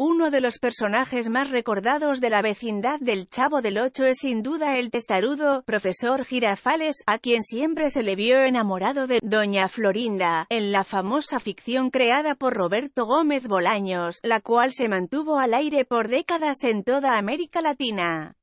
Uno de los personajes más recordados de la vecindad del Chavo del Ocho es sin duda el testarudo, profesor Girafales, a quien siempre se le vio enamorado de Doña Florinda, en la famosa ficción creada por Roberto Gómez Bolaños, la cual se mantuvo al aire por décadas en toda América Latina.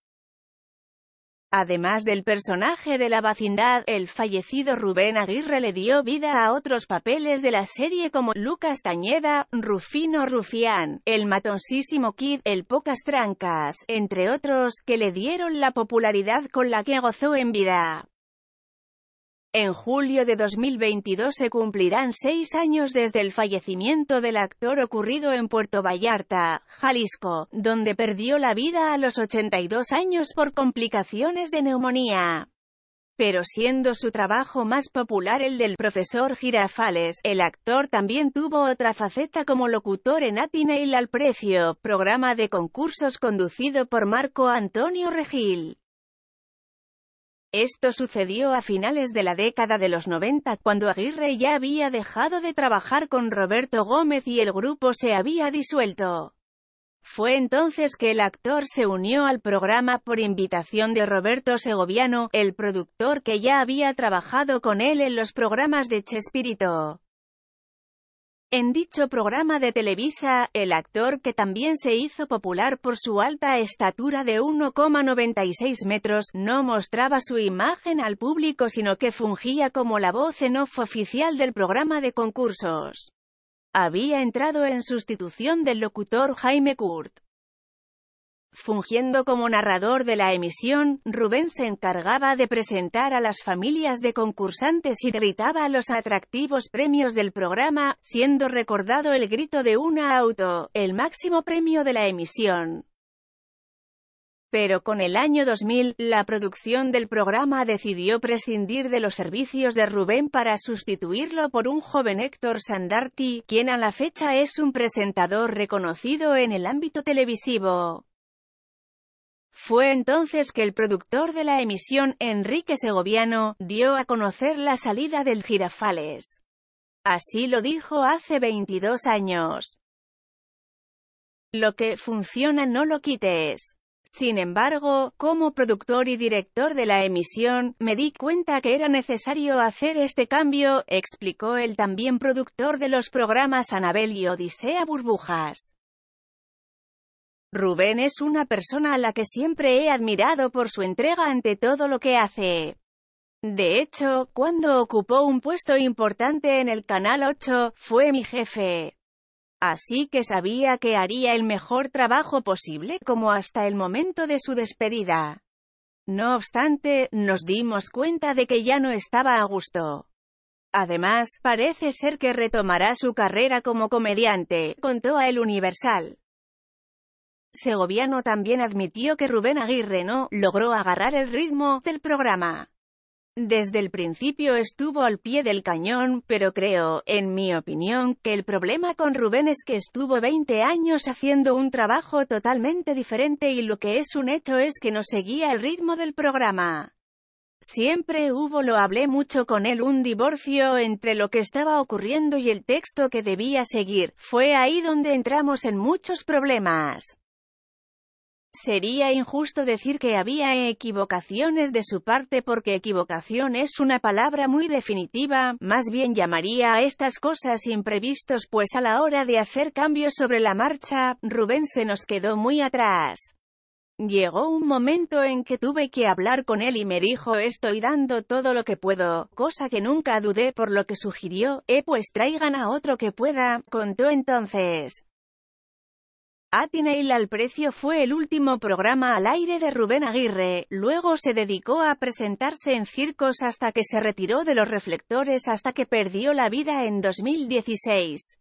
Además del personaje de la vacindad, el fallecido Rubén Aguirre le dio vida a otros papeles de la serie como Lucas Tañeda, Rufino Rufián, el matonsísimo Kid, el Pocas Trancas, entre otros, que le dieron la popularidad con la que gozó en vida. En julio de 2022 se cumplirán seis años desde el fallecimiento del actor ocurrido en Puerto Vallarta, Jalisco, donde perdió la vida a los 82 años por complicaciones de neumonía. Pero siendo su trabajo más popular el del profesor Girafales, el actor también tuvo otra faceta como locutor en Atinail al Precio, programa de concursos conducido por Marco Antonio Regil. Esto sucedió a finales de la década de los 90 cuando Aguirre ya había dejado de trabajar con Roberto Gómez y el grupo se había disuelto. Fue entonces que el actor se unió al programa por invitación de Roberto Segoviano, el productor que ya había trabajado con él en los programas de Chespirito. En dicho programa de Televisa, el actor que también se hizo popular por su alta estatura de 1,96 metros, no mostraba su imagen al público sino que fungía como la voz en off oficial del programa de concursos. Había entrado en sustitución del locutor Jaime Kurt. Fungiendo como narrador de la emisión, Rubén se encargaba de presentar a las familias de concursantes y gritaba los atractivos premios del programa, siendo recordado el grito de una auto, el máximo premio de la emisión. Pero con el año 2000, la producción del programa decidió prescindir de los servicios de Rubén para sustituirlo por un joven Héctor Sandarti, quien a la fecha es un presentador reconocido en el ámbito televisivo. Fue entonces que el productor de la emisión, Enrique Segoviano, dio a conocer la salida del Girafales. Así lo dijo hace 22 años. Lo que funciona no lo quites. Sin embargo, como productor y director de la emisión, me di cuenta que era necesario hacer este cambio, explicó el también productor de los programas Anabel y Odisea Burbujas. Rubén es una persona a la que siempre he admirado por su entrega ante todo lo que hace. De hecho, cuando ocupó un puesto importante en el Canal 8, fue mi jefe. Así que sabía que haría el mejor trabajo posible como hasta el momento de su despedida. No obstante, nos dimos cuenta de que ya no estaba a gusto. Además, parece ser que retomará su carrera como comediante, contó a El Universal. Segoviano también admitió que Rubén Aguirre no logró agarrar el ritmo del programa. Desde el principio estuvo al pie del cañón, pero creo, en mi opinión, que el problema con Rubén es que estuvo 20 años haciendo un trabajo totalmente diferente y lo que es un hecho es que no seguía el ritmo del programa. Siempre hubo lo hablé mucho con él un divorcio entre lo que estaba ocurriendo y el texto que debía seguir, fue ahí donde entramos en muchos problemas. Sería injusto decir que había equivocaciones de su parte porque equivocación es una palabra muy definitiva, más bien llamaría a estas cosas imprevistos pues a la hora de hacer cambios sobre la marcha, Rubén se nos quedó muy atrás. Llegó un momento en que tuve que hablar con él y me dijo estoy dando todo lo que puedo, cosa que nunca dudé por lo que sugirió, eh pues traigan a otro que pueda, contó entonces. Atinail al precio fue el último programa al aire de Rubén Aguirre, luego se dedicó a presentarse en circos hasta que se retiró de los reflectores hasta que perdió la vida en 2016.